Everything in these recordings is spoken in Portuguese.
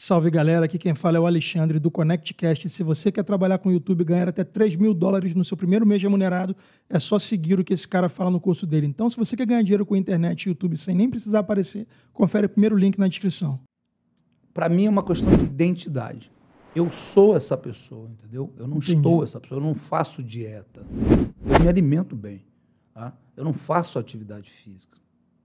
Salve galera, aqui quem fala é o Alexandre do ConnectCast. Se você quer trabalhar com o YouTube e ganhar até 3 mil dólares no seu primeiro mês remunerado, é só seguir o que esse cara fala no curso dele. Então, se você quer ganhar dinheiro com a internet e YouTube sem nem precisar aparecer, confere o primeiro link na descrição. Para mim é uma questão de identidade. Eu sou essa pessoa, entendeu? Eu não Entendi. estou essa pessoa, eu não faço dieta. Eu me alimento bem. Tá? Eu não faço atividade física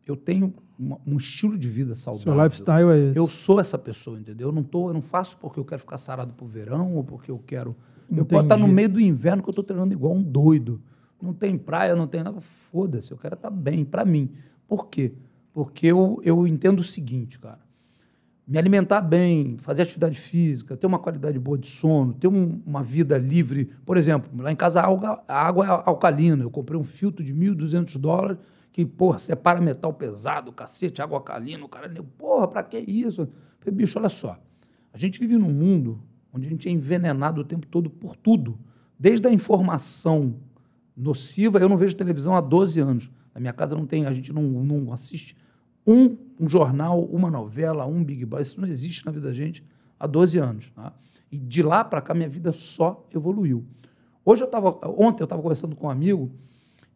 eu tenho uma, um estilo de vida saudável. Seu lifestyle é esse. Eu sou essa pessoa, entendeu? Eu não, tô, eu não faço porque eu quero ficar sarado pro verão ou porque eu quero. Entendi. Eu posso estar no meio do inverno que eu estou treinando igual um doido. Não tem praia, não tem nada. Foda-se, eu quero estar bem, para mim. Por quê? Porque eu, eu entendo o seguinte, cara me alimentar bem, fazer atividade física, ter uma qualidade boa de sono, ter um, uma vida livre. Por exemplo, lá em casa a água, é alcalina. Eu comprei um filtro de 1.200 dólares que, porra, separa metal pesado, cacete, água alcalina. O cara, porra, pra que isso? Eu falei, bicho, olha só. A gente vive num mundo onde a gente é envenenado o tempo todo por tudo. Desde a informação nociva, eu não vejo televisão há 12 anos. Na minha casa não tem, a gente não, não assiste um, um jornal, uma novela, um Big bang Isso não existe na vida da gente há 12 anos. Tá? E de lá para cá, minha vida só evoluiu. Hoje eu estava, ontem eu estava conversando com um amigo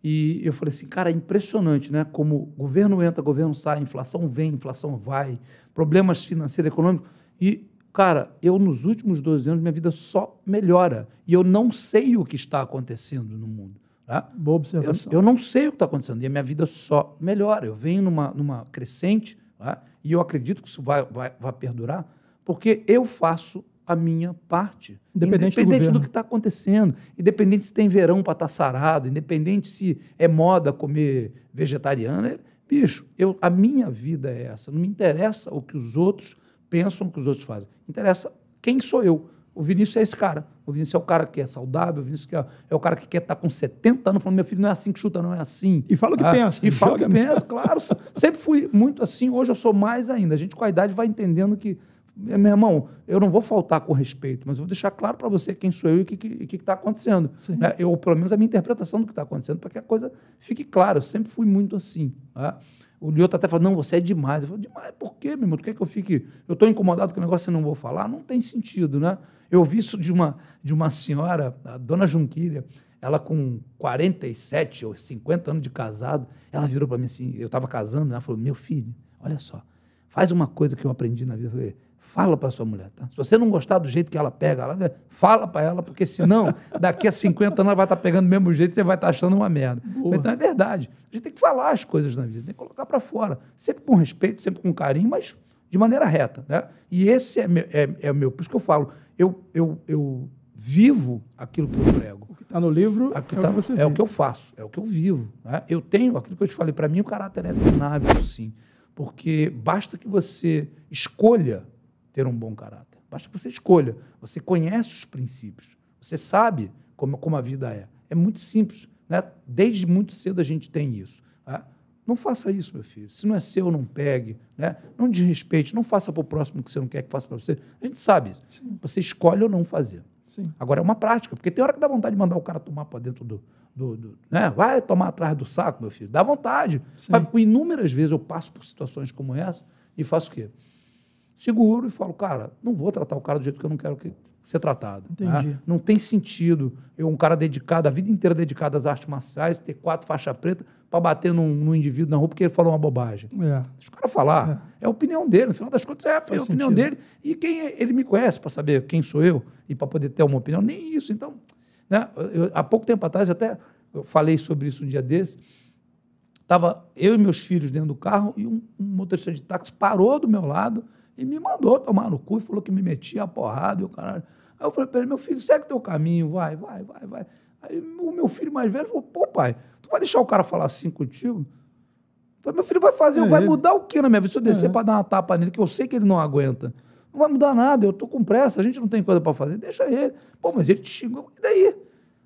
e eu falei assim, cara, é impressionante, né? Como governo entra, governo sai, inflação vem, inflação vai, problemas financeiros, econômicos. E, cara, eu nos últimos 12 anos, minha vida só melhora. E eu não sei o que está acontecendo no mundo. Tá? Boa observação. Eu, eu não sei o que está acontecendo e a minha vida só melhora. Eu venho numa, numa crescente tá? e eu acredito que isso vai, vai, vai perdurar porque eu faço a minha parte. Independente, independente do, do, que está acontecendo. Independente se tem verão para estar tá sarado, independente se é moda comer vegetariano. É, bicho, eu, a minha vida é essa. Não me interessa o que os outros pensam, o que os outros fazem. Interessa quem sou eu. O Vinícius é esse cara. O Vinícius é o cara que é saudável, o Vinícius é, é o cara que quer estar tá com 70 anos falando: meu filho, não é assim que chuta, não é assim. E fala o que ah, pensa. E fala o que pensa, claro. Sempre fui muito assim, hoje eu sou mais ainda. A gente com a idade vai entendendo que, meu irmão, eu não vou faltar com respeito, mas eu vou deixar claro para você quem sou eu e o que está acontecendo. Né? Eu, pelo menos, a minha interpretação do que está acontecendo, para que a coisa fique clara. Eu sempre fui muito assim. Né? O Lioto até falou, não, você é demais. Eu falo, demais por quê, meu irmão? Tu quer que eu fique... Eu estou incomodado com o negócio e não vou falar? Não tem sentido, né? Eu vi isso de uma, de uma senhora, a dona Junquilha, ela com 47 ou 50 anos de casado, ela virou para mim assim, eu estava casando, ela falou, meu filho, olha só, faz uma coisa que eu aprendi na vida. Eu falei, Fala para sua mulher, tá? Se você não gostar do jeito que ela pega, ela, fala para ela, porque senão, daqui a 50 anos ela vai estar tá pegando do mesmo jeito e você vai estar tá achando uma merda. Então é verdade. A gente tem que falar as coisas na vida, tem que colocar para fora. Sempre com respeito, sempre com carinho, mas de maneira reta, né? E esse é, meu, é, é o meu... Por isso que eu falo, eu, eu, eu vivo aquilo que eu prego. O que está no livro é, tá, o é, o tá é que eu faço, é o que eu vivo. Né? Eu tenho aquilo que eu te falei, para mim o caráter é treinável, sim. Porque basta que você escolha ter um bom caráter. Basta que você escolha. Você conhece os princípios. Você sabe como, como a vida é. É muito simples. Né? Desde muito cedo a gente tem isso. Né? Não faça isso, meu filho. Se não é seu, não pegue. Né? Não desrespeite. Não faça para o próximo o que você não quer que faça para você. A gente sabe. Sim. Você escolhe ou não fazer. Sim. Agora, é uma prática. Porque tem hora que dá vontade de mandar o cara tomar para dentro do, do, do, né? Vai tomar atrás do saco, meu filho. Dá vontade. Sim. Mas inúmeras vezes eu passo por situações como essa e faço o quê? seguro e falo, cara, não vou tratar o cara do jeito que eu não quero que ser tratado. Né? Não tem sentido eu, um cara dedicado, a vida inteira dedicado às artes marciais, ter quatro faixa preta para bater num, num, indivíduo na rua porque ele falou uma bobagem. É. Deixa o cara falar. É. é. a opinião dele. No final das contas, é, a sentido. opinião dele. E quem é, ele me conhece para saber quem sou eu e para poder ter uma opinião. Nem isso. Então, né? Eu, há pouco tempo atrás, até falei sobre isso um dia desse, Estava eu e meus filhos dentro do carro e um, um motorista de táxi parou do meu lado e me mandou tomar no cu e falou que me metia a porrada e o caralho. Aí eu falei para ele, meu filho, segue teu caminho, vai, vai, vai, vai. Aí o meu filho mais velho falou, pô, pai, tu vai deixar o cara falar assim contigo? Eu falei, meu filho vai fazer, é vai mudar o quê na minha vida? Se eu descer uhum. É. para dar uma tapa nele, que eu sei que ele não aguenta. Não vai mudar nada, eu tô com pressa, a gente não tem coisa para fazer, deixa ele. Pô, mas ele te xingou, e daí?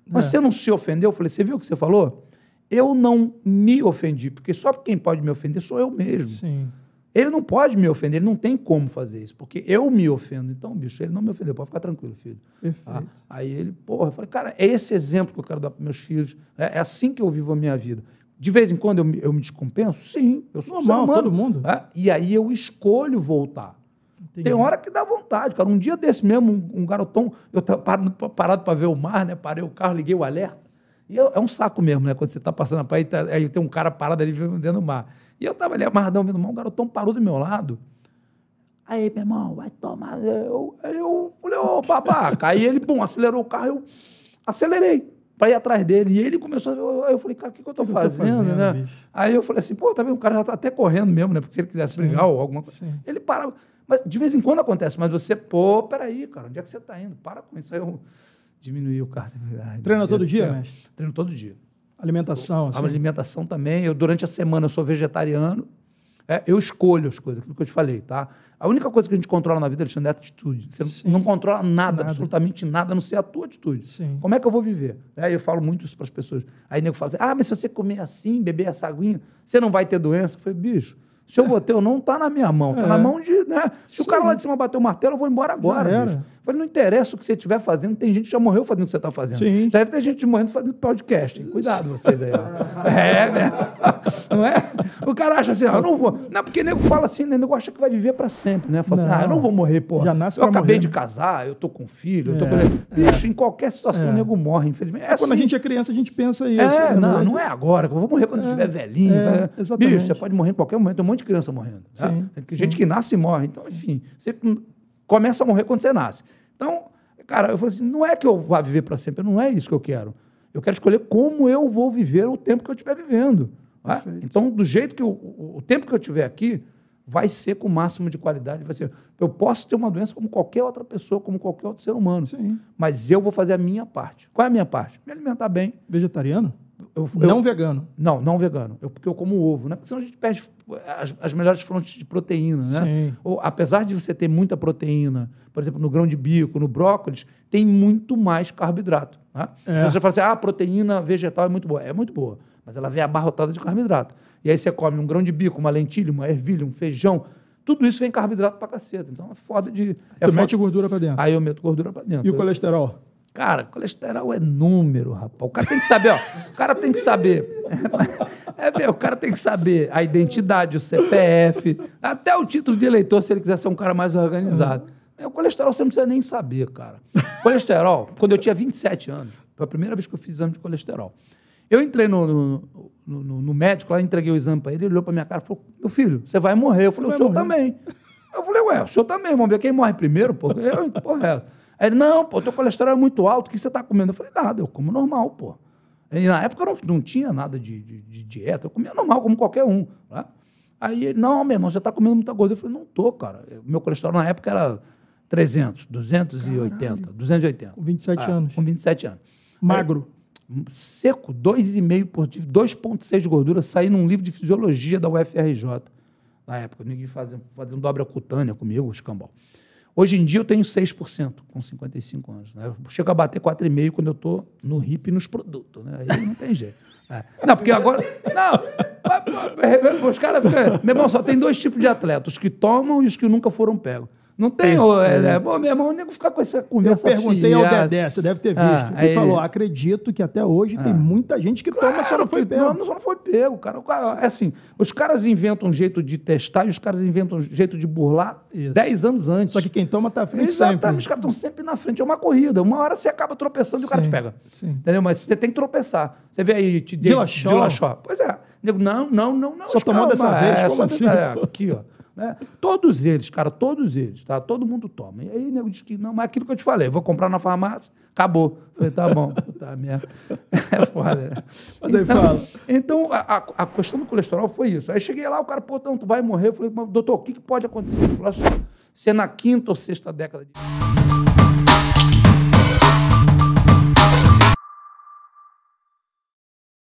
Mas é. você não se ofendeu? Eu falei, você viu o que você falou? Eu não me ofendi, porque só quem pode me ofender sou eu mesmo. Sim. Ele não pode me ofender, ele não tem como fazer isso, porque eu me ofendo. Então, bicho, ele não me ofendeu, pode ficar tranquilo, filho. Perfeito. Ah, aí ele, porra, eu falei, cara, é esse exemplo que eu quero dar para meus filhos, é, é, assim que eu vivo a minha vida. De vez em quando eu, eu me descompenso? Sim, eu sou Normal, humano. todo mundo. É? E aí eu escolho voltar. Entendi. Tem hora que dá vontade, cara. Um dia desse mesmo, um, um garotão, eu tava parado para ver o mar, né? Parei o carro, liguei o alerta. E é um saco mesmo, né? Quando você está passando a praia, tá, aí tem um cara parado ali dentro do mar. E eu estava ali amarradão vendo o mar, um garotão parou do meu lado. Aí, meu irmão, vai tomar. Eu, eu falei, ô oh, babaca. aí ele, bum, acelerou o carro, eu acelerei para ir atrás dele. E ele começou. Eu, eu falei, cara, o que, que eu estou fazendo, fazendo, né? Bicho. Aí eu falei assim, pô, tá vendo? O cara já tá até correndo mesmo, né? Porque se ele quisesse brigar ou alguma coisa. Sim. Ele parava. Mas de vez em quando acontece, mas você, pô, peraí, cara, onde é que você está indo? Para com isso. Aí eu Diminuiu o cardio Treina todo dia, mestre? Treino todo dia. Alimentação, assim. A alimentação também. Eu, durante a semana, eu sou vegetariano. É, eu escolho as coisas, aquilo que eu te falei, tá? A única coisa que a gente controla na vida, Alexandre, é a atitude. Você Sim. não controla nada, nada, absolutamente nada, a não ser a tua atitude. Sim. Como é que eu vou viver? É, eu falo muito isso para as pessoas. Aí o nego fala assim, ah, mas se você comer assim, beber essa aguinha, você não vai ter doença. Eu falei, bicho, se eu botei ou não, tá na minha mão. Tá é. na mão de. Né? Se Sim. o cara lá de cima bater o martelo, eu vou embora agora. Bicho. Falei, não interessa o que você estiver fazendo, tem gente que já morreu fazendo o que você está fazendo. Sim. Já deve ter gente morrendo fazendo podcast. Cuidado vocês aí. é, né? cara acha assim, ah, eu não vou. Não, porque nego fala assim, né? Nego acha que vai viver para sempre, né? Fala não, assim, ah, eu não vou morrer, porra. Já nasce eu acabei morrer. de casar, eu tô com filho, eu tô é, com. É. Bicho, em qualquer situação o é. nego morre, infelizmente. É quando assim. a gente é criança, a gente pensa isso. É, né? não, não, é agora, eu vou morrer quando eu estiver velhinho. É, né? exatamente. Bicho, você pode morrer em qualquer momento, tem um monte de criança morrendo. Tá? tem gente sim. que nasce e morre. Então, enfim, você começa a morrer quando você nasce. Então, cara, eu falei assim, não é que eu vá viver para sempre, não é isso que eu quero. Eu quero escolher como eu vou viver o tempo que eu estiver vivendo. Né? Então, do jeito que eu, o tempo que eu tiver aqui, vai ser com o máximo de qualidade. Vai ser. Eu posso ter uma doença como qualquer outra pessoa, como qualquer outro ser humano. Sim. Mas eu vou fazer a minha parte. Qual é a minha parte? Me alimentar bem. Vegetariano? Eu, eu, não vegano. Não, não vegano. Eu, porque eu como ovo, né? Porque senão a gente perde as, as melhores fontes de proteína, né? Sim. Ou, apesar de você ter muita proteína, por exemplo, no grão de bico, no brócolis, tem muito mais carboidrato. Né? É. As assim, ah, a proteína vegetal é muito boa. É muito boa mas ela vem abarrotada de carboidrato. E aí você come um grão de bico, uma lentilha, uma ervilha, um feijão, tudo isso vem carboidrato pra caceta. Então é foda de. É tu foda... mete gordura pra dentro. Aí eu meto gordura pra dentro. E o colesterol? Cara, colesterol é número, rapaz. O cara tem que saber, ó. O cara tem que saber. É, é, o cara tem que saber a identidade, o CPF, até o título de eleitor, se ele quiser ser um cara mais organizado. É, o colesterol você não precisa nem saber, cara. Colesterol, quando eu tinha 27 anos, foi a primeira vez que eu fiz exame de colesterol. Eu entrei no, no, no, no médico lá, entreguei o exame para ele, ele olhou para minha cara e falou: Meu filho, você vai morrer. Eu falei: O senhor morrer. também. Eu falei: Ué, o senhor também, vamos ver quem morre primeiro, pô. Eu, porra é essa? Aí ele: Não, pô, teu colesterol é muito alto, o que você está comendo? Eu falei: Nada, eu como normal, pô. E na época eu não, não tinha nada de, de, de, dieta, eu comia normal, como qualquer um. Tá? Aí ele, não, meu irmão, você está comendo muita gordura. Eu falei, não tô, cara. Meu colesterol na época era 300, 280, Caralho. 280. Com 27 ah, anos. Com 27 anos. Magro. Aí, seco, 2,5 por 2,6 de gordura, saí num livro de fisiologia da UFRJ. Na época, ninguém fazia, fazia dobra cutânea comigo, escambau. Hoje em dia eu tenho 6% com 55 anos. Né? Eu chego a bater 4,5% quando eu estou no hip e nos produtos. Né? Aí não tem jeito. É. Não, porque agora. Não! É, é, os caras ficam. Meu irmão, só tem dois tipos de atletas: os que tomam e os que nunca foram pegos. Não tem, é, é, bom, meu irmão, é o nego ficar com essa conversa Eu perguntei fiada. ao Dedé, você deve ter ah, visto. Ah, ele falou, acredito que até hoje ah. tem muita gente que claro, toma, só não foi pego. Não, só não foi pego, cara. É assim, os caras inventam um jeito de testar e os caras inventam um jeito de burlar Isso. 10 anos antes. Só que quem toma tá à frente Exatamente, sempre. os caras estão sempre na frente. É uma corrida. Uma hora você acaba tropeçando e o cara te pega. Sim. Entendeu? Mas você tem que tropeçar. Você vê aí... Dilachó. Dilachó. Pois é. Nego, não, não, não, não. Só tomou dessa vez? É, só assim? dessa, é, aqui, ó. Né? Todos eles, cara, todos eles, tá? Todo mundo toma. E aí o nego diz que não, mas aquilo que eu te falei, vou comprar na farmácia, acabou. falei, tá bom, tá merda. É foda. Né? Mas então, aí fala. Então, a, a, questão do colesterol foi isso. Aí cheguei lá, o cara, pô, então, tu vai morrer. Eu falei, doutor, o que, que pode acontecer? Ele falou assim, se é na quinta ou sexta década de.